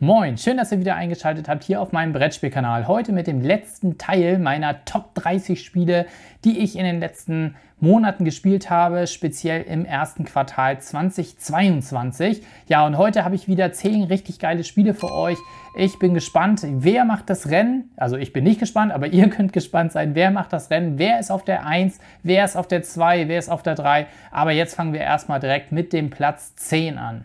Moin, schön, dass ihr wieder eingeschaltet habt hier auf meinem Brettspielkanal. Heute mit dem letzten Teil meiner Top 30 Spiele, die ich in den letzten Monaten gespielt habe, speziell im ersten Quartal 2022. Ja, und heute habe ich wieder 10 richtig geile Spiele für euch. Ich bin gespannt, wer macht das Rennen? Also ich bin nicht gespannt, aber ihr könnt gespannt sein, wer macht das Rennen? Wer ist auf der 1? Wer ist auf der 2? Wer ist auf der 3? Aber jetzt fangen wir erstmal direkt mit dem Platz 10 an.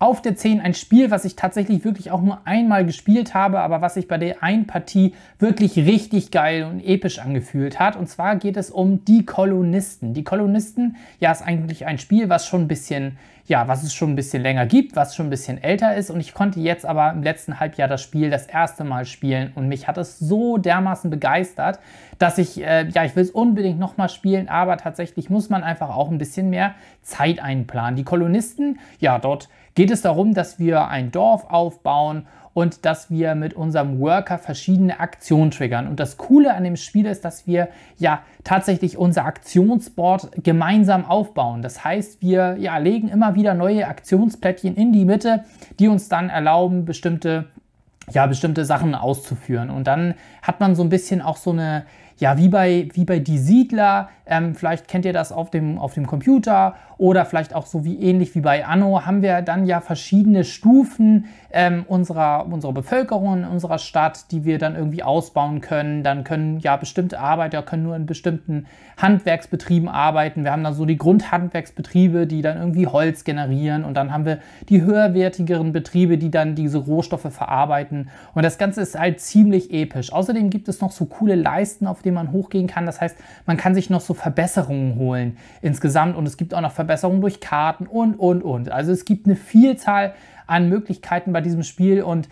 Auf der 10 ein Spiel, was ich tatsächlich wirklich auch nur einmal gespielt habe, aber was sich bei der einen Partie wirklich richtig geil und episch angefühlt hat. Und zwar geht es um die Kolonisten. Die Kolonisten, ja, ist eigentlich ein Spiel, was schon ein bisschen ja, was es schon ein bisschen länger gibt, was schon ein bisschen älter ist. Und ich konnte jetzt aber im letzten Halbjahr das Spiel das erste Mal spielen und mich hat es so dermaßen begeistert, dass ich, äh, ja, ich will es unbedingt nochmal spielen, aber tatsächlich muss man einfach auch ein bisschen mehr Zeit einplanen. Die Kolonisten, ja, dort geht es darum, dass wir ein Dorf aufbauen und dass wir mit unserem Worker verschiedene Aktionen triggern. Und das Coole an dem Spiel ist, dass wir ja tatsächlich unser Aktionsboard gemeinsam aufbauen. Das heißt, wir ja, legen immer wieder neue Aktionsplättchen in die Mitte, die uns dann erlauben, bestimmte ja, bestimmte Sachen auszuführen. Und dann hat man so ein bisschen auch so eine, ja, wie bei, wie bei Die Siedler, ähm, vielleicht kennt ihr das auf dem, auf dem Computer oder vielleicht auch so wie ähnlich wie bei Anno haben wir dann ja verschiedene Stufen ähm, unserer, unserer Bevölkerung in unserer Stadt, die wir dann irgendwie ausbauen können. Dann können ja bestimmte Arbeiter können nur in bestimmten Handwerksbetrieben arbeiten. Wir haben dann so die Grundhandwerksbetriebe, die dann irgendwie Holz generieren und dann haben wir die höherwertigeren Betriebe, die dann diese Rohstoffe verarbeiten. Und das Ganze ist halt ziemlich episch. Außerdem gibt es noch so coole Leisten, auf denen man hochgehen kann. Das heißt, man kann sich noch so Verbesserungen holen insgesamt und es gibt auch noch Verbesserungen Verbesserungen durch Karten und, und, und. Also es gibt eine Vielzahl an Möglichkeiten bei diesem Spiel und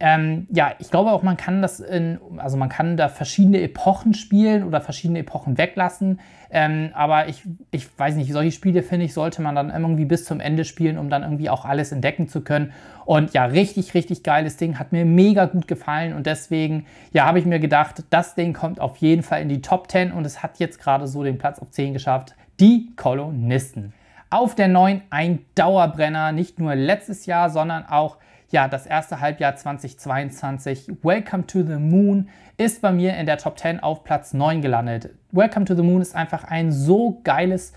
ähm, ja, ich glaube auch, man kann das in, also man kann da verschiedene Epochen spielen oder verschiedene Epochen weglassen. Ähm, aber ich, ich weiß nicht, solche Spiele finde ich, sollte man dann irgendwie bis zum Ende spielen, um dann irgendwie auch alles entdecken zu können. Und ja, richtig, richtig geiles Ding, hat mir mega gut gefallen und deswegen, ja, habe ich mir gedacht, das Ding kommt auf jeden Fall in die Top 10 und es hat jetzt gerade so den Platz auf 10 geschafft die Kolonisten. Auf der 9 ein Dauerbrenner, nicht nur letztes Jahr, sondern auch ja, das erste Halbjahr 2022. Welcome to the Moon ist bei mir in der Top 10 auf Platz 9 gelandet. Welcome to the Moon ist einfach ein so geiles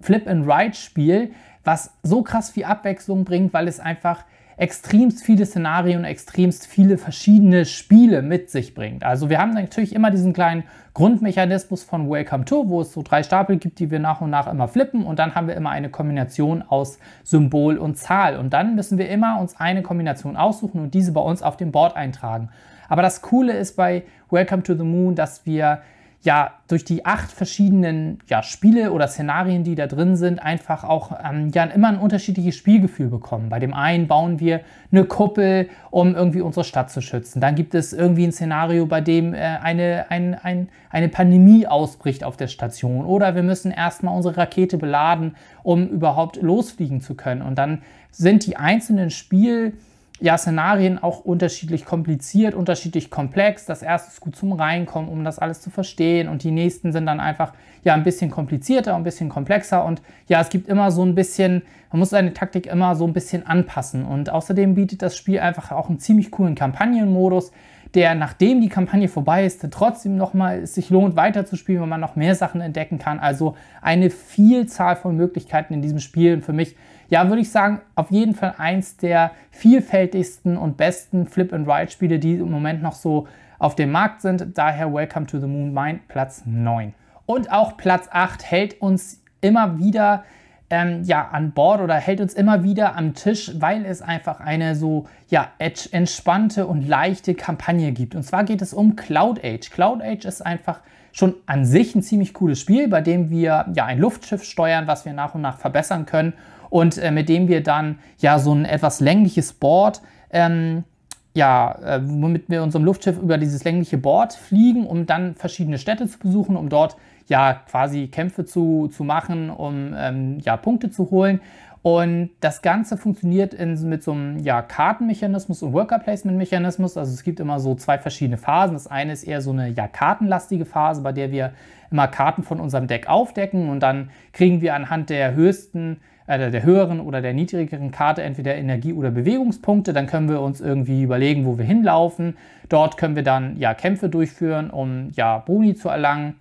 Flip-and-Ride-Spiel, was so krass viel Abwechslung bringt, weil es einfach extremst viele Szenarien, extremst viele verschiedene Spiele mit sich bringt. Also wir haben natürlich immer diesen kleinen Grundmechanismus von Welcome to, wo es so drei Stapel gibt, die wir nach und nach immer flippen und dann haben wir immer eine Kombination aus Symbol und Zahl und dann müssen wir immer uns eine Kombination aussuchen und diese bei uns auf dem Board eintragen. Aber das Coole ist bei Welcome to the Moon, dass wir ja, durch die acht verschiedenen ja, Spiele oder Szenarien, die da drin sind, einfach auch ähm, ja, immer ein unterschiedliches Spielgefühl bekommen. Bei dem einen bauen wir eine Kuppel, um irgendwie unsere Stadt zu schützen. Dann gibt es irgendwie ein Szenario, bei dem äh, eine, ein, ein, eine Pandemie ausbricht auf der Station. Oder wir müssen erstmal unsere Rakete beladen, um überhaupt losfliegen zu können. Und dann sind die einzelnen Spiel- ja, Szenarien auch unterschiedlich kompliziert, unterschiedlich komplex. Das erste ist gut zum Reinkommen, um das alles zu verstehen. Und die nächsten sind dann einfach ja ein bisschen komplizierter, ein bisschen komplexer. Und ja, es gibt immer so ein bisschen, man muss seine Taktik immer so ein bisschen anpassen. Und außerdem bietet das Spiel einfach auch einen ziemlich coolen Kampagnenmodus, der nachdem die Kampagne vorbei ist, trotzdem nochmal es sich lohnt, weiterzuspielen, wenn man noch mehr Sachen entdecken kann. Also eine Vielzahl von Möglichkeiten in diesem Spiel. Und für mich ja, würde ich sagen, auf jeden Fall eins der vielfältigsten und besten Flip-and-Ride-Spiele, die im Moment noch so auf dem Markt sind. Daher Welcome to the Moon mein Platz 9. Und auch Platz 8 hält uns immer wieder ähm, ja, an Bord oder hält uns immer wieder am Tisch, weil es einfach eine so ja, entspannte und leichte Kampagne gibt. Und zwar geht es um Cloud Age. Cloud Age ist einfach schon an sich ein ziemlich cooles Spiel, bei dem wir ja ein Luftschiff steuern, was wir nach und nach verbessern können und äh, mit dem wir dann ja so ein etwas längliches Board ähm, ja, äh, womit wir unserem Luftschiff über dieses längliche Board fliegen, um dann verschiedene Städte zu besuchen, um dort ja quasi Kämpfe zu, zu machen, um ähm, ja Punkte zu holen. Und das Ganze funktioniert in, mit so einem ja, Kartenmechanismus und Worker-Placement-Mechanismus. Also es gibt immer so zwei verschiedene Phasen. Das eine ist eher so eine ja, kartenlastige Phase, bei der wir immer Karten von unserem Deck aufdecken und dann kriegen wir anhand der höchsten, äh, der höheren oder der niedrigeren Karte entweder Energie oder Bewegungspunkte. Dann können wir uns irgendwie überlegen, wo wir hinlaufen. Dort können wir dann ja Kämpfe durchführen, um ja Boni zu erlangen.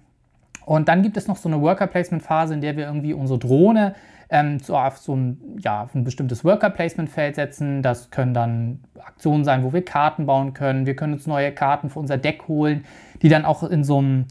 Und dann gibt es noch so eine Worker-Placement-Phase, in der wir irgendwie unsere Drohne ähm, so auf so ein, ja, auf ein bestimmtes Worker-Placement-Feld setzen. Das können dann Aktionen sein, wo wir Karten bauen können. Wir können uns neue Karten für unser Deck holen, die dann auch in so einem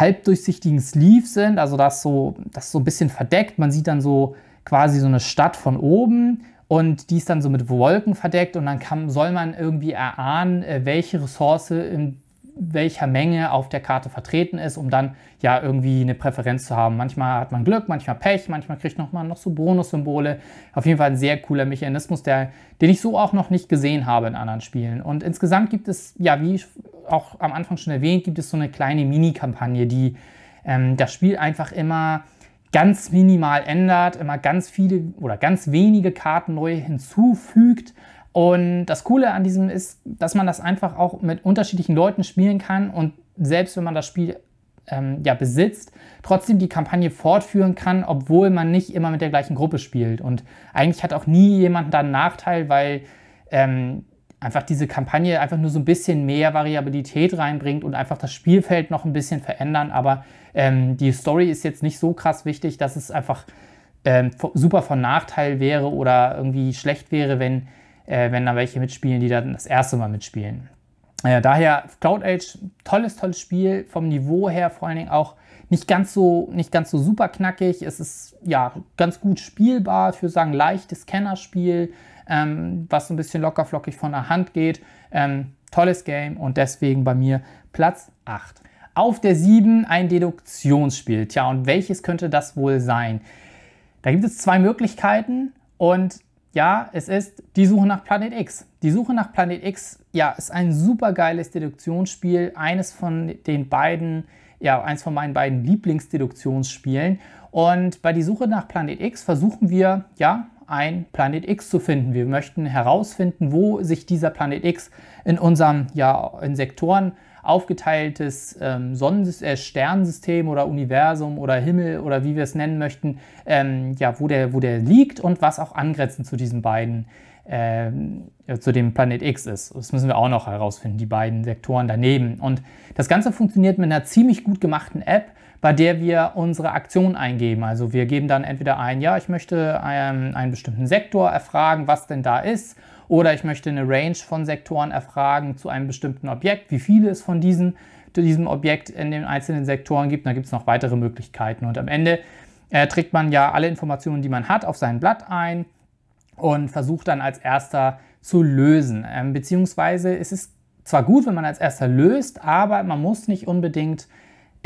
halbdurchsichtigen Sleeve sind, also das so, das so ein bisschen verdeckt. Man sieht dann so quasi so eine Stadt von oben und die ist dann so mit Wolken verdeckt und dann kann, soll man irgendwie erahnen, äh, welche Ressource in welcher Menge auf der Karte vertreten ist, um dann ja irgendwie eine Präferenz zu haben. Manchmal hat man Glück, manchmal Pech, manchmal kriegt noch mal noch so Bonussymbole. Auf jeden Fall ein sehr cooler Mechanismus, der, den ich so auch noch nicht gesehen habe in anderen Spielen. Und insgesamt gibt es ja, wie auch am Anfang schon erwähnt, gibt es so eine kleine Mini-Kampagne, die ähm, das Spiel einfach immer ganz minimal ändert, immer ganz viele oder ganz wenige Karten neu hinzufügt. Und das Coole an diesem ist, dass man das einfach auch mit unterschiedlichen Leuten spielen kann und selbst wenn man das Spiel ähm, ja, besitzt, trotzdem die Kampagne fortführen kann, obwohl man nicht immer mit der gleichen Gruppe spielt. Und eigentlich hat auch nie jemand da einen Nachteil, weil ähm, einfach diese Kampagne einfach nur so ein bisschen mehr Variabilität reinbringt und einfach das Spielfeld noch ein bisschen verändern. Aber ähm, die Story ist jetzt nicht so krass wichtig, dass es einfach ähm, super von Nachteil wäre oder irgendwie schlecht wäre, wenn, äh, wenn da welche mitspielen, die dann das erste Mal mitspielen. Äh, daher Cloud Age, tolles, tolles Spiel, vom Niveau her vor allen Dingen auch nicht ganz so, nicht ganz so super knackig. Es ist ja ganz gut spielbar, für sagen, leichtes Kennerspiel ähm, was so ein bisschen lockerflockig von der Hand geht. Ähm, tolles Game und deswegen bei mir Platz 8. Auf der 7 ein Deduktionsspiel. Tja, und welches könnte das wohl sein? Da gibt es zwei Möglichkeiten und ja, es ist die Suche nach Planet X. Die Suche nach Planet X, ja, ist ein super geiles Deduktionsspiel, eines von den beiden, ja, eins von meinen beiden Lieblingsdeduktionsspielen. Und bei die Suche nach Planet X versuchen wir, ja, ein Planet X zu finden. Wir möchten herausfinden, wo sich dieser Planet X in unserem, ja, in Sektoren aufgeteiltes ähm, äh, Sternensystem oder Universum oder Himmel oder wie wir es nennen möchten, ähm, ja, wo der, wo der liegt und was auch angrenzend zu diesen beiden, äh, zu dem Planet X ist. Das müssen wir auch noch herausfinden, die beiden Sektoren daneben. Und das Ganze funktioniert mit einer ziemlich gut gemachten App bei der wir unsere Aktion eingeben. Also wir geben dann entweder ein, ja, ich möchte einen, ähm, einen bestimmten Sektor erfragen, was denn da ist, oder ich möchte eine Range von Sektoren erfragen zu einem bestimmten Objekt, wie viele es von diesen, diesem Objekt in den einzelnen Sektoren gibt. Da gibt es noch weitere Möglichkeiten. Und am Ende äh, trägt man ja alle Informationen, die man hat, auf sein Blatt ein und versucht dann als erster zu lösen. Ähm, beziehungsweise es ist zwar gut, wenn man als erster löst, aber man muss nicht unbedingt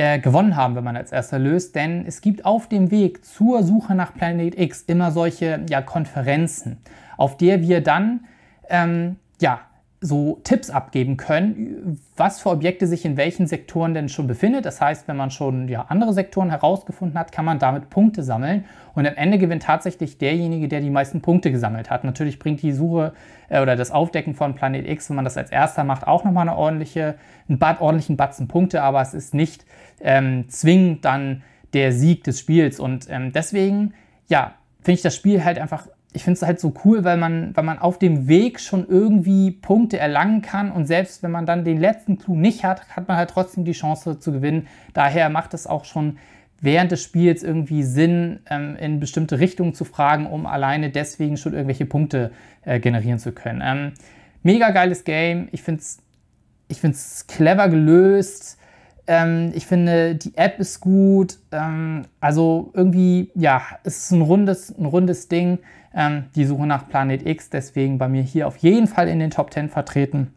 äh, gewonnen haben, wenn man als erster löst, denn es gibt auf dem Weg zur Suche nach Planet X immer solche ja, Konferenzen, auf der wir dann ähm, ja, so Tipps abgeben können, was für Objekte sich in welchen Sektoren denn schon befindet. Das heißt, wenn man schon ja, andere Sektoren herausgefunden hat, kann man damit Punkte sammeln und am Ende gewinnt tatsächlich derjenige, der die meisten Punkte gesammelt hat. Natürlich bringt die Suche äh, oder das Aufdecken von Planet X, wenn man das als erster macht, auch nochmal eine ordentliche, einen Bad, ordentlichen Batzen Punkte, aber es ist nicht ähm, zwingend dann der Sieg des Spiels und ähm, deswegen, ja, finde ich das Spiel halt einfach ich finde es halt so cool, weil man, weil man auf dem Weg schon irgendwie Punkte erlangen kann und selbst wenn man dann den letzten Clou nicht hat, hat man halt trotzdem die Chance zu gewinnen. Daher macht es auch schon während des Spiels irgendwie Sinn, ähm, in bestimmte Richtungen zu fragen, um alleine deswegen schon irgendwelche Punkte äh, generieren zu können. Ähm, mega geiles Game. Ich finde es ich find's clever gelöst. Ähm, ich finde, die App ist gut. Ähm, also irgendwie, ja, es ist ein rundes, ein rundes Ding ähm, die Suche nach Planet X, deswegen bei mir hier auf jeden Fall in den Top 10 vertreten,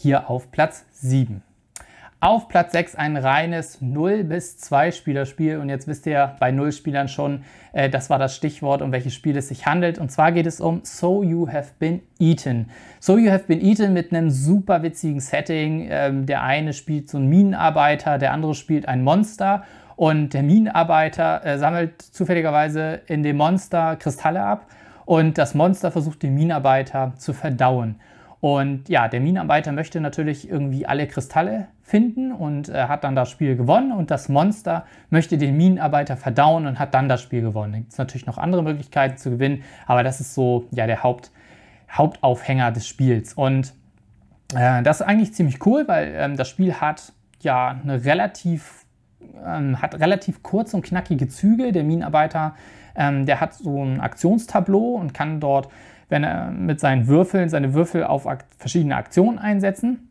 hier auf Platz 7. Auf Platz 6 ein reines 0 bis 2 Spielerspiel. Und jetzt wisst ihr ja bei 0 Spielern schon, äh, das war das Stichwort, um welches Spiel es sich handelt. Und zwar geht es um So You Have Been Eaten. So You Have Been Eaten mit einem super witzigen Setting. Ähm, der eine spielt so einen Minenarbeiter, der andere spielt ein Monster. Und der Minenarbeiter äh, sammelt zufälligerweise in dem Monster Kristalle ab und das Monster versucht den Minenarbeiter zu verdauen. Und ja, der Minenarbeiter möchte natürlich irgendwie alle Kristalle finden und äh, hat dann das Spiel gewonnen. Und das Monster möchte den Minenarbeiter verdauen und hat dann das Spiel gewonnen. Es gibt natürlich noch andere Möglichkeiten zu gewinnen, aber das ist so ja der Haupt, Hauptaufhänger des Spiels. Und äh, das ist eigentlich ziemlich cool, weil ähm, das Spiel hat ja eine relativ, ähm, hat relativ kurz und knackige Züge. Der Minenarbeiter äh, ähm, der hat so ein Aktionstableau und kann dort, wenn er mit seinen Würfeln, seine Würfel auf ak verschiedene Aktionen einsetzen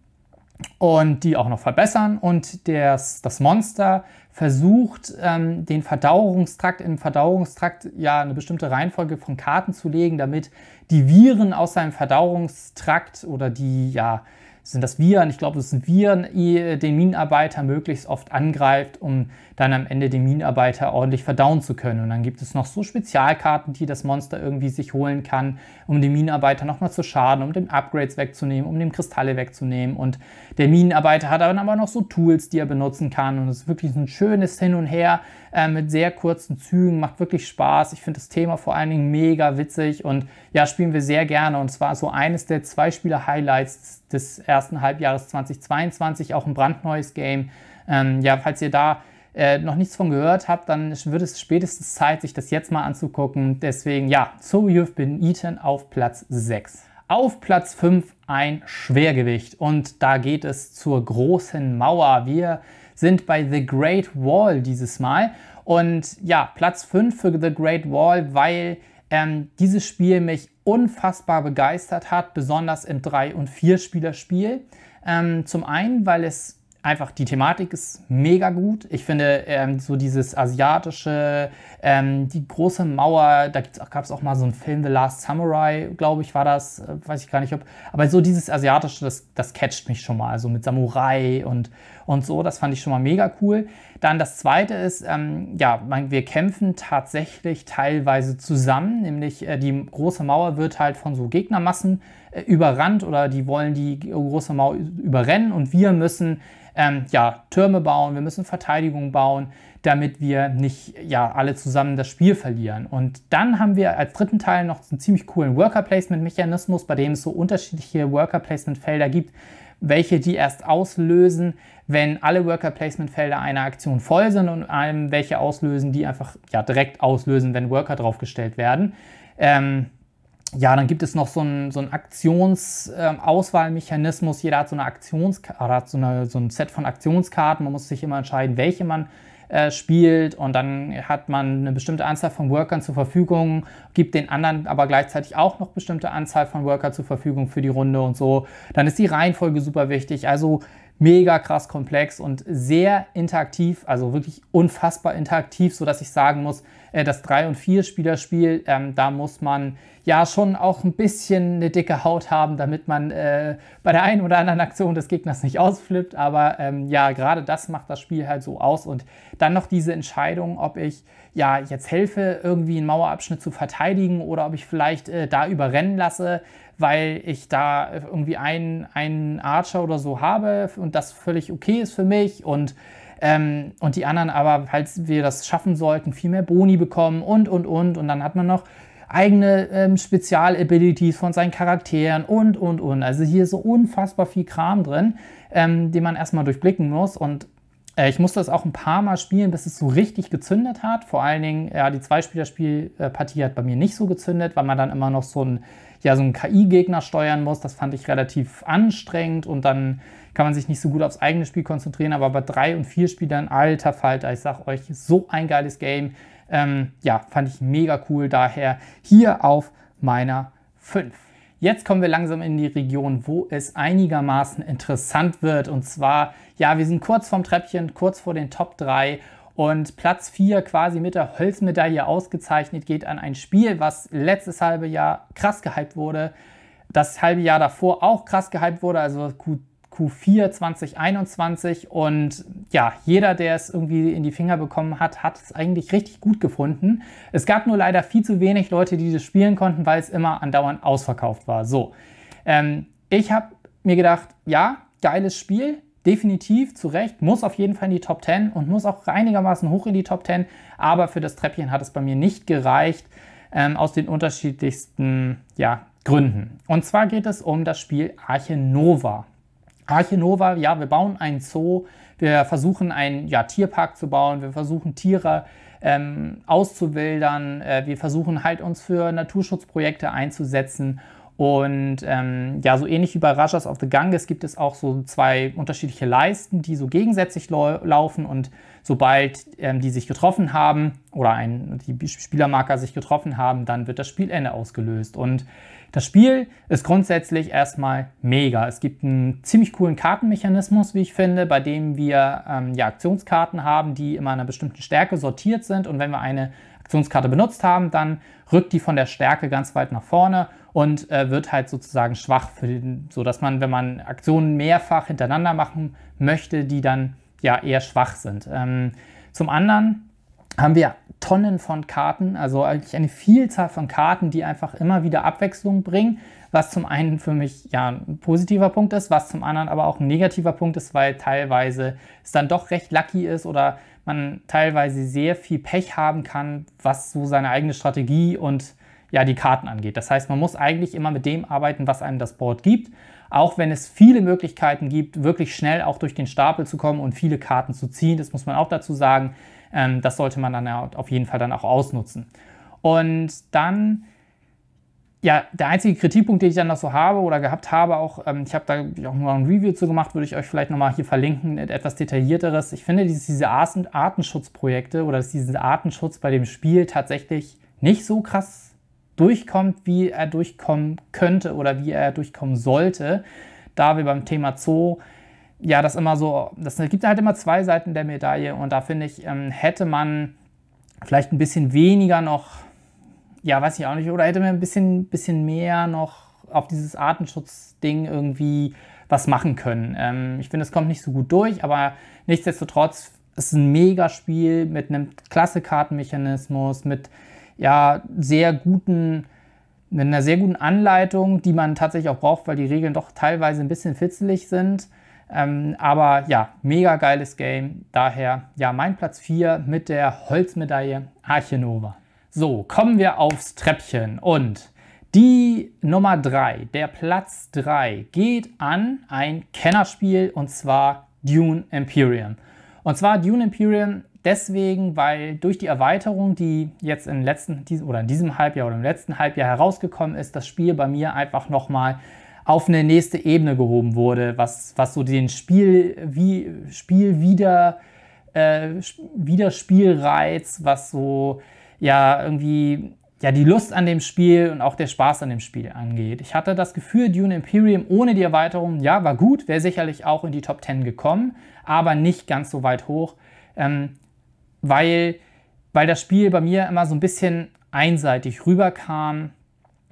und die auch noch verbessern. Und das, das Monster versucht, ähm, den Verdauungstrakt im Verdauungstrakt ja eine bestimmte Reihenfolge von Karten zu legen, damit die Viren aus seinem Verdauungstrakt oder die ja sind das Viren, ich glaube, es sind Viren, den Minenarbeiter möglichst oft angreift, um dann am Ende den Minenarbeiter ordentlich verdauen zu können. Und dann gibt es noch so Spezialkarten, die das Monster irgendwie sich holen kann, um den Minenarbeiter nochmal zu schaden, um den Upgrades wegzunehmen, um den Kristalle wegzunehmen. Und der Minenarbeiter hat dann aber noch so Tools, die er benutzen kann. Und es ist wirklich ein schönes Hin und Her äh, mit sehr kurzen Zügen, macht wirklich Spaß. Ich finde das Thema vor allen Dingen mega witzig und ja, spielen wir sehr gerne. Und zwar so eines der zwei Spieler-Highlights des ersten Halbjahres 2022, auch ein brandneues Game. Ähm, ja, falls ihr da äh, noch nichts von gehört habt, dann wird es spätestens Zeit, sich das jetzt mal anzugucken. Deswegen, ja, So You've Been Eaten auf Platz 6. Auf Platz 5 ein Schwergewicht und da geht es zur großen Mauer. Wir sind bei The Great Wall dieses Mal und ja, Platz 5 für The Great Wall, weil ähm, dieses Spiel mich unfassbar begeistert hat, besonders im 3- und 4-Spielerspiel. Ähm, zum einen, weil es einfach die Thematik ist mega gut. Ich finde ähm, so dieses asiatische, ähm, die große Mauer, da gab es auch mal so einen Film, The Last Samurai, glaube ich, war das, äh, weiß ich gar nicht ob, aber so dieses asiatische, das, das catcht mich schon mal, so also mit Samurai und, und so. Das fand ich schon mal mega cool. Dann das zweite ist, ähm, ja, man, wir kämpfen tatsächlich teilweise zusammen, nämlich äh, die große Mauer wird halt von so Gegnermassen äh, überrannt oder die wollen die große Mauer überrennen und wir müssen ähm, ja, Türme bauen, wir müssen Verteidigung bauen, damit wir nicht ja, alle zusammen das Spiel verlieren. Und dann haben wir als dritten Teil noch einen ziemlich coolen Worker-Placement-Mechanismus, bei dem es so unterschiedliche Worker-Placement-Felder gibt, welche die erst auslösen, wenn alle Worker Placement Felder einer Aktion voll sind und einem welche auslösen, die einfach ja, direkt auslösen, wenn Worker draufgestellt werden. Ähm, ja, dann gibt es noch so einen, so einen Aktionsauswahlmechanismus. Ähm, äh, Jeder hat so eine Aktions hat so, eine, so ein Set von Aktionskarten. Man muss sich immer entscheiden, welche man äh, spielt. Und dann hat man eine bestimmte Anzahl von Workern zur Verfügung, gibt den anderen aber gleichzeitig auch noch bestimmte Anzahl von Worker zur Verfügung für die Runde und so. Dann ist die Reihenfolge super wichtig. Also mega krass komplex und sehr interaktiv, also wirklich unfassbar interaktiv, so dass ich sagen muss, äh, das 3- und 4-Spielerspiel, ähm, da muss man ja schon auch ein bisschen eine dicke Haut haben, damit man äh, bei der einen oder anderen Aktion des Gegners nicht ausflippt. Aber ähm, ja, gerade das macht das Spiel halt so aus. Und dann noch diese Entscheidung, ob ich ja, jetzt helfe, irgendwie einen Mauerabschnitt zu verteidigen oder ob ich vielleicht äh, da überrennen lasse, weil ich da äh, irgendwie einen, einen Archer oder so habe und das völlig okay ist für mich und, ähm, und die anderen aber, falls wir das schaffen sollten, viel mehr Boni bekommen und, und, und. Und dann hat man noch eigene ähm, Spezialabilities von seinen Charakteren und, und, und. Also hier ist so unfassbar viel Kram drin, ähm, den man erstmal durchblicken muss und äh, ich musste es auch ein paar Mal spielen, bis es so richtig gezündet hat. Vor allen Dingen, ja, die Zweispielerspielpartie hat bei mir nicht so gezündet, weil man dann immer noch so ein ja, so einen KI-Gegner steuern muss. Das fand ich relativ anstrengend und dann kann man sich nicht so gut aufs eigene Spiel konzentrieren. Aber bei drei und vier Spielern, alter Falter, ich sag euch, so ein geiles Game. Ähm, ja, fand ich mega cool. Daher hier auf meiner 5. Jetzt kommen wir langsam in die Region, wo es einigermaßen interessant wird. Und zwar, ja, wir sind kurz vorm Treppchen, kurz vor den Top 3. Und Platz 4 quasi mit der Holzmedaille ausgezeichnet geht an ein Spiel, was letztes halbe Jahr krass gehypt wurde. Das halbe Jahr davor auch krass gehypt wurde. Also gut, Q4 2021. Und ja, jeder, der es irgendwie in die Finger bekommen hat, hat es eigentlich richtig gut gefunden. Es gab nur leider viel zu wenig Leute, die das spielen konnten, weil es immer andauernd ausverkauft war. So, ähm, ich habe mir gedacht, ja, geiles Spiel, definitiv zu Recht, muss auf jeden Fall in die Top 10 und muss auch einigermaßen hoch in die Top 10, aber für das Treppchen hat es bei mir nicht gereicht, ähm, aus den unterschiedlichsten ja, Gründen. Und zwar geht es um das Spiel Arche Nova. Arche Nova, ja, wir bauen einen Zoo, wir versuchen einen ja, Tierpark zu bauen, wir versuchen Tiere ähm, auszuwildern, äh, wir versuchen halt uns für Naturschutzprojekte einzusetzen. Und ähm, ja, so ähnlich wie bei Rajas of the Ganges gibt es auch so zwei unterschiedliche Leisten, die so gegensätzlich lau laufen. Und sobald ähm, die sich getroffen haben oder ein, die Spielermarker sich getroffen haben, dann wird das Spielende ausgelöst. Und das Spiel ist grundsätzlich erstmal mega. Es gibt einen ziemlich coolen Kartenmechanismus, wie ich finde, bei dem wir ähm, ja, Aktionskarten haben, die immer einer bestimmten Stärke sortiert sind. Und wenn wir eine Aktionskarte benutzt haben, dann rückt die von der Stärke ganz weit nach vorne und äh, wird halt sozusagen schwach, sodass man, wenn man Aktionen mehrfach hintereinander machen möchte, die dann ja eher schwach sind. Ähm, zum anderen haben wir Tonnen von Karten, also eigentlich eine Vielzahl von Karten, die einfach immer wieder Abwechslung bringen, was zum einen für mich ja ein positiver Punkt ist, was zum anderen aber auch ein negativer Punkt ist, weil teilweise es dann doch recht lucky ist oder man teilweise sehr viel Pech haben kann, was so seine eigene Strategie und ja die Karten angeht. Das heißt, man muss eigentlich immer mit dem arbeiten, was einem das Board gibt, auch wenn es viele Möglichkeiten gibt, wirklich schnell auch durch den Stapel zu kommen und viele Karten zu ziehen. Das muss man auch dazu sagen ähm, das sollte man dann auf jeden Fall dann auch ausnutzen. Und dann ja, der einzige Kritikpunkt, den ich dann noch so habe oder gehabt habe, auch, ähm, ich habe da auch nur ein Review zu gemacht, würde ich euch vielleicht nochmal hier verlinken, etwas detaillierteres. Ich finde, dass diese Artenschutzprojekte oder dass dieser Artenschutz bei dem Spiel tatsächlich nicht so krass durchkommt, wie er durchkommen könnte oder wie er durchkommen sollte, da wir beim Thema Zoo ja, das immer so, das gibt halt immer zwei Seiten der Medaille und da finde ich, ähm, hätte man vielleicht ein bisschen weniger noch, ja, weiß ich auch nicht, oder hätte man ein bisschen, bisschen mehr noch auf dieses Artenschutzding irgendwie was machen können. Ähm, ich finde, es kommt nicht so gut durch, aber nichtsdestotrotz ist ein Megaspiel mit einem klasse Kartenmechanismus, mit ja, sehr guten mit einer sehr guten Anleitung, die man tatsächlich auch braucht, weil die Regeln doch teilweise ein bisschen fitzelig sind. Ähm, aber ja, mega geiles Game. Daher ja mein Platz 4 mit der Holzmedaille Arche So, kommen wir aufs Treppchen und die Nummer 3, der Platz 3, geht an ein Kennerspiel und zwar Dune Imperium. Und zwar Dune Imperium deswegen, weil durch die Erweiterung, die jetzt im letzten oder in diesem Halbjahr oder im letzten Halbjahr herausgekommen ist, das Spiel bei mir einfach nochmal auf eine nächste Ebene gehoben wurde, was, was so den Spiel, wie, Spiel wieder, äh, Widerspielreiz, was so ja irgendwie ja die Lust an dem Spiel und auch der Spaß an dem Spiel angeht. Ich hatte das Gefühl, Dune Imperium ohne die Erweiterung, ja, war gut, wäre sicherlich auch in die Top 10 gekommen, aber nicht ganz so weit hoch, ähm, weil, weil das Spiel bei mir immer so ein bisschen einseitig rüberkam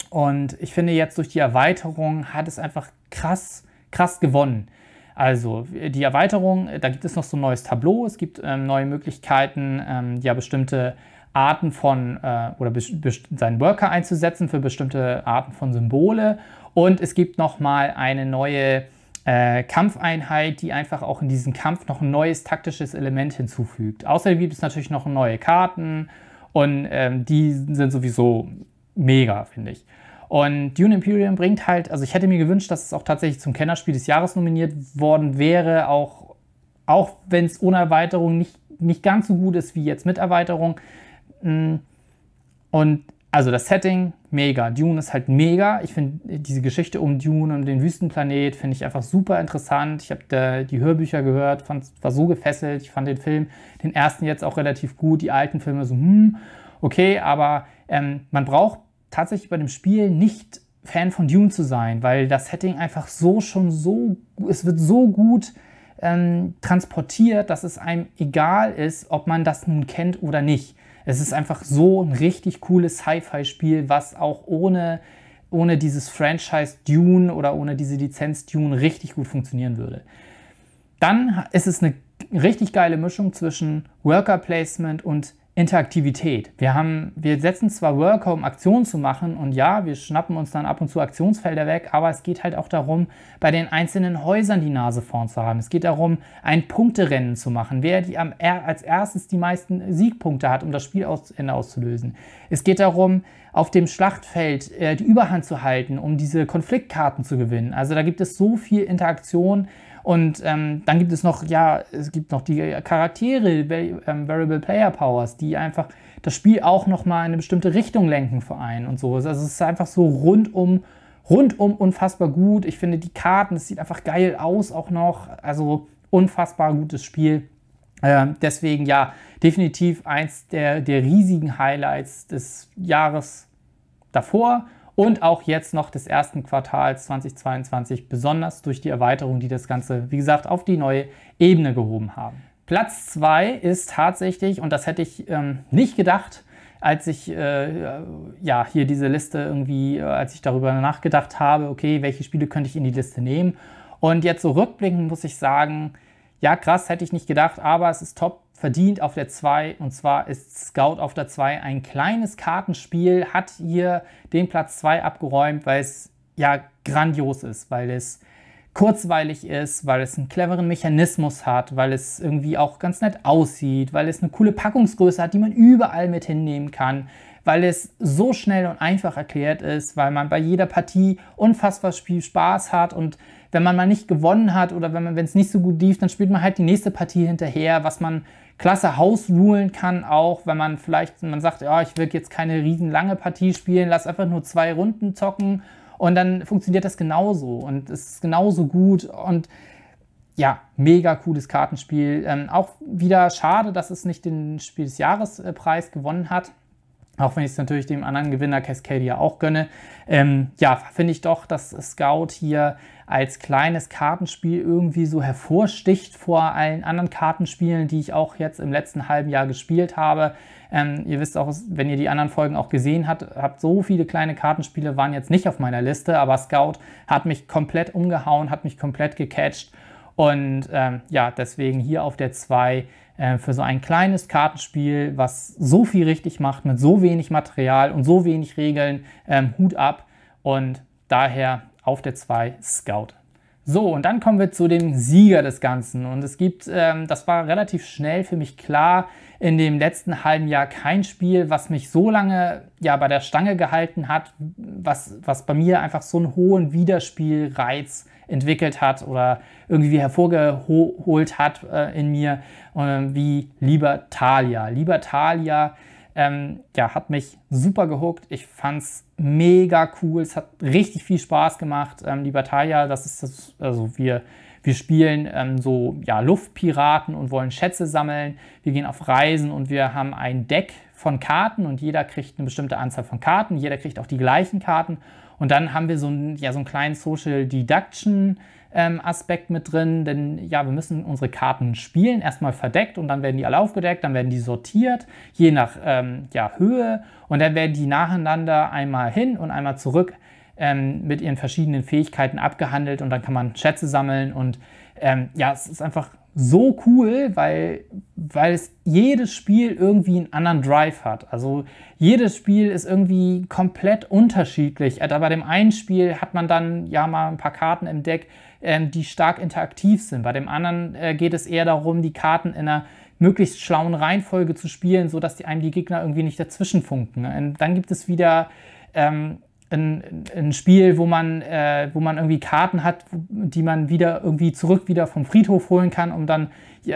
und ich finde jetzt durch die Erweiterung hat es einfach krass, krass gewonnen. Also die Erweiterung, da gibt es noch so ein neues Tableau, es gibt ähm, neue Möglichkeiten, ähm, ja bestimmte Arten von äh, oder seinen Worker einzusetzen für bestimmte Arten von Symbole. Und es gibt nochmal eine neue äh, Kampfeinheit, die einfach auch in diesen Kampf noch ein neues taktisches Element hinzufügt. Außerdem gibt es natürlich noch neue Karten und ähm, die sind sowieso mega, finde ich. Und Dune Imperium bringt halt, also ich hätte mir gewünscht, dass es auch tatsächlich zum Kennerspiel des Jahres nominiert worden wäre, auch, auch wenn es ohne Erweiterung nicht, nicht ganz so gut ist wie jetzt mit Erweiterung. Mm. Und also das Setting, mega. Dune ist halt mega. Ich finde diese Geschichte um Dune und den Wüstenplanet finde ich einfach super interessant. Ich habe die Hörbücher gehört, fand, war so gefesselt. Ich fand den Film, den ersten jetzt auch relativ gut, die alten Filme so, hm, okay, aber ähm, man braucht tatsächlich bei dem Spiel nicht Fan von Dune zu sein, weil das Setting einfach so schon so, es wird so gut ähm, transportiert, dass es einem egal ist, ob man das nun kennt oder nicht. Es ist einfach so ein richtig cooles Sci-Fi-Spiel, was auch ohne, ohne dieses Franchise Dune oder ohne diese Lizenz Dune richtig gut funktionieren würde. Dann ist es eine richtig geile Mischung zwischen Worker Placement und Interaktivität. Wir, haben, wir setzen zwar Worker, um Aktionen zu machen und ja, wir schnappen uns dann ab und zu Aktionsfelder weg, aber es geht halt auch darum, bei den einzelnen Häusern die Nase vorn zu haben. Es geht darum, ein Punkterennen zu machen, wer die am, als erstes die meisten Siegpunkte hat, um das Spiel aus, Ende auszulösen. Es geht darum, auf dem Schlachtfeld äh, die Überhand zu halten, um diese Konfliktkarten zu gewinnen. Also da gibt es so viel Interaktion, und ähm, dann gibt es noch, ja, es gibt noch die Charaktere, ähm, Variable Player Powers, die einfach das Spiel auch nochmal in eine bestimmte Richtung lenken für einen und so. Also es ist einfach so rundum, rundum unfassbar gut. Ich finde die Karten, es sieht einfach geil aus auch noch. Also unfassbar gutes Spiel. Äh, deswegen ja, definitiv eins der, der riesigen Highlights des Jahres davor und auch jetzt noch des ersten Quartals 2022, besonders durch die Erweiterung, die das Ganze, wie gesagt, auf die neue Ebene gehoben haben. Platz 2 ist tatsächlich, und das hätte ich ähm, nicht gedacht, als ich äh, ja hier diese Liste irgendwie, äh, als ich darüber nachgedacht habe, okay, welche Spiele könnte ich in die Liste nehmen. Und jetzt so rückblickend muss ich sagen, ja krass, hätte ich nicht gedacht, aber es ist top verdient auf der 2 und zwar ist Scout auf der 2 ein kleines Kartenspiel, hat hier den Platz 2 abgeräumt, weil es ja grandios ist, weil es kurzweilig ist, weil es einen cleveren Mechanismus hat, weil es irgendwie auch ganz nett aussieht, weil es eine coole Packungsgröße hat, die man überall mit hinnehmen kann, weil es so schnell und einfach erklärt ist, weil man bei jeder Partie unfassbar viel Spaß hat und wenn man mal nicht gewonnen hat oder wenn es nicht so gut lief, dann spielt man halt die nächste Partie hinterher, was man klasse hausrulen kann, auch wenn man vielleicht, man sagt, ja, ich will jetzt keine riesenlange Partie spielen, lass einfach nur zwei Runden zocken und dann funktioniert das genauso und es ist genauso gut und ja, mega cooles Kartenspiel. Ähm, auch wieder schade, dass es nicht den Spiel des Jahres äh, gewonnen hat. Auch wenn ich es natürlich dem anderen Gewinner Cascadia auch gönne. Ähm, ja, finde ich doch, dass Scout hier als kleines Kartenspiel irgendwie so hervorsticht vor allen anderen Kartenspielen, die ich auch jetzt im letzten halben Jahr gespielt habe. Ähm, ihr wisst auch, wenn ihr die anderen Folgen auch gesehen habt, habt so viele kleine Kartenspiele waren jetzt nicht auf meiner Liste, aber Scout hat mich komplett umgehauen, hat mich komplett gecatcht. Und ähm, ja, deswegen hier auf der 2 äh, für so ein kleines Kartenspiel, was so viel richtig macht, mit so wenig Material und so wenig Regeln, ähm, Hut ab. Und daher auf der 2 Scout. So, und dann kommen wir zu dem Sieger des Ganzen. Und es gibt, ähm, das war relativ schnell für mich klar, in dem letzten halben Jahr kein Spiel, was mich so lange ja bei der Stange gehalten hat, was, was bei mir einfach so einen hohen Widerspielreiz entwickelt hat oder irgendwie hervorgeholt hat äh, in mir, äh, wie Libertalia. Libertalia ähm, ja, hat mich super gehuckt. Ich fand es mega cool. Es hat richtig viel Spaß gemacht. Ähm, die Bataille, das ist das, also wir, wir spielen ähm, so ja, Luftpiraten und wollen Schätze sammeln. Wir gehen auf Reisen und wir haben ein Deck von Karten und jeder kriegt eine bestimmte Anzahl von Karten. Jeder kriegt auch die gleichen Karten. Und dann haben wir so, ein, ja, so einen kleinen Social Deduction ähm, Aspekt mit drin, denn ja, wir müssen unsere Karten spielen, erstmal verdeckt und dann werden die alle aufgedeckt, dann werden die sortiert, je nach ähm, ja, Höhe und dann werden die nacheinander einmal hin und einmal zurück ähm, mit ihren verschiedenen Fähigkeiten abgehandelt und dann kann man Schätze sammeln und ähm, ja, es ist einfach so cool, weil, weil es jedes Spiel irgendwie einen anderen Drive hat. Also jedes Spiel ist irgendwie komplett unterschiedlich. Äh, Aber bei dem einen Spiel hat man dann ja mal ein paar Karten im Deck, ähm, die stark interaktiv sind. Bei dem anderen äh, geht es eher darum, die Karten in einer möglichst schlauen Reihenfolge zu spielen, sodass die einem die Gegner irgendwie nicht dazwischen funken. Und äh, dann gibt es wieder ähm, ein, ein Spiel, wo man, äh, wo man irgendwie Karten hat, die man wieder irgendwie zurück wieder vom Friedhof holen kann, um dann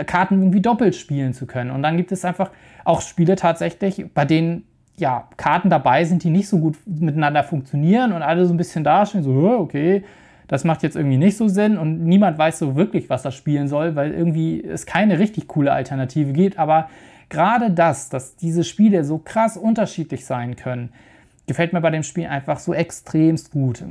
Karten irgendwie doppelt spielen zu können. Und dann gibt es einfach auch Spiele tatsächlich, bei denen ja Karten dabei sind, die nicht so gut miteinander funktionieren und alle so ein bisschen dastehen, so, okay, das macht jetzt irgendwie nicht so Sinn und niemand weiß so wirklich, was das spielen soll, weil irgendwie es keine richtig coole Alternative gibt. Aber gerade das, dass diese Spiele so krass unterschiedlich sein können, gefällt mir bei dem Spiel einfach so extremst gut.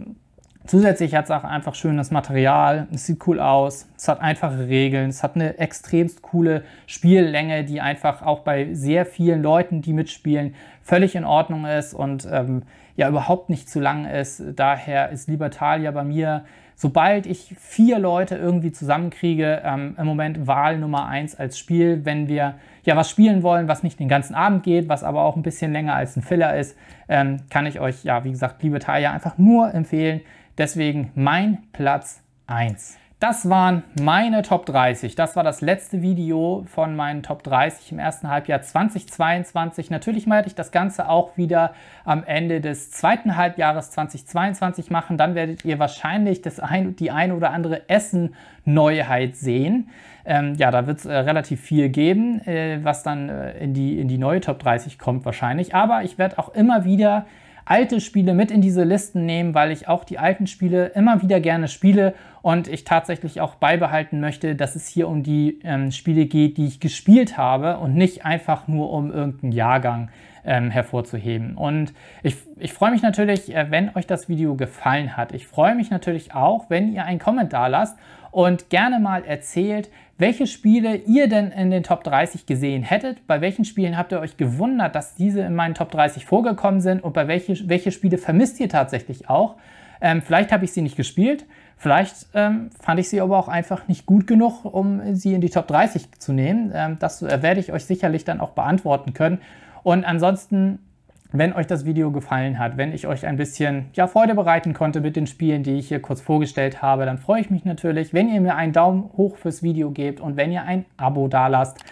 Zusätzlich hat es auch einfach schönes Material, es sieht cool aus, es hat einfache Regeln, es hat eine extremst coole Spiellänge, die einfach auch bei sehr vielen Leuten, die mitspielen, völlig in Ordnung ist und ähm, ja überhaupt nicht zu lang ist. Daher ist Libertalia bei mir sobald ich vier Leute irgendwie zusammenkriege, ähm, im Moment Wahl Nummer eins als Spiel, wenn wir ja was spielen wollen, was nicht den ganzen Abend geht, was aber auch ein bisschen länger als ein Filler ist, ähm, kann ich euch, ja, wie gesagt, liebe Taya, einfach nur empfehlen. Deswegen mein Platz eins. Das waren meine Top 30. Das war das letzte Video von meinen Top 30 im ersten Halbjahr 2022. Natürlich werde ich das Ganze auch wieder am Ende des zweiten Halbjahres 2022 machen. Dann werdet ihr wahrscheinlich das ein, die ein oder andere Essen-Neuheit sehen. Ähm, ja, da wird es äh, relativ viel geben, äh, was dann äh, in, die, in die neue Top 30 kommt wahrscheinlich. Aber ich werde auch immer wieder alte Spiele mit in diese Listen nehmen, weil ich auch die alten Spiele immer wieder gerne spiele und ich tatsächlich auch beibehalten möchte, dass es hier um die ähm, Spiele geht, die ich gespielt habe und nicht einfach nur um irgendeinen Jahrgang ähm, hervorzuheben. Und ich, ich freue mich natürlich, äh, wenn euch das Video gefallen hat. Ich freue mich natürlich auch, wenn ihr einen Kommentar lasst und gerne mal erzählt, welche Spiele ihr denn in den Top 30 gesehen hättet, bei welchen Spielen habt ihr euch gewundert, dass diese in meinen Top 30 vorgekommen sind und bei welche, welche Spiele vermisst ihr tatsächlich auch. Ähm, vielleicht habe ich sie nicht gespielt, vielleicht ähm, fand ich sie aber auch einfach nicht gut genug, um sie in die Top 30 zu nehmen. Ähm, das äh, werde ich euch sicherlich dann auch beantworten können. Und ansonsten wenn euch das Video gefallen hat, wenn ich euch ein bisschen ja, Freude bereiten konnte mit den Spielen, die ich hier kurz vorgestellt habe, dann freue ich mich natürlich, wenn ihr mir einen Daumen hoch fürs Video gebt und wenn ihr ein Abo dalasst.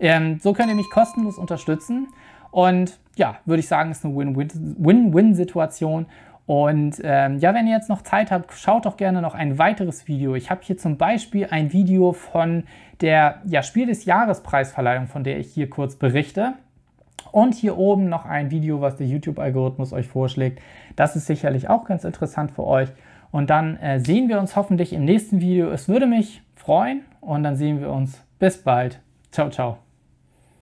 Ähm, so könnt ihr mich kostenlos unterstützen und ja, würde ich sagen, ist eine Win-Win-Situation. Und ähm, ja, wenn ihr jetzt noch Zeit habt, schaut doch gerne noch ein weiteres Video. Ich habe hier zum Beispiel ein Video von der ja, Spiel des Jahres Preisverleihung, von der ich hier kurz berichte. Und hier oben noch ein Video, was der YouTube-Algorithmus euch vorschlägt. Das ist sicherlich auch ganz interessant für euch. Und dann äh, sehen wir uns hoffentlich im nächsten Video. Es würde mich freuen und dann sehen wir uns. Bis bald. Ciao, ciao.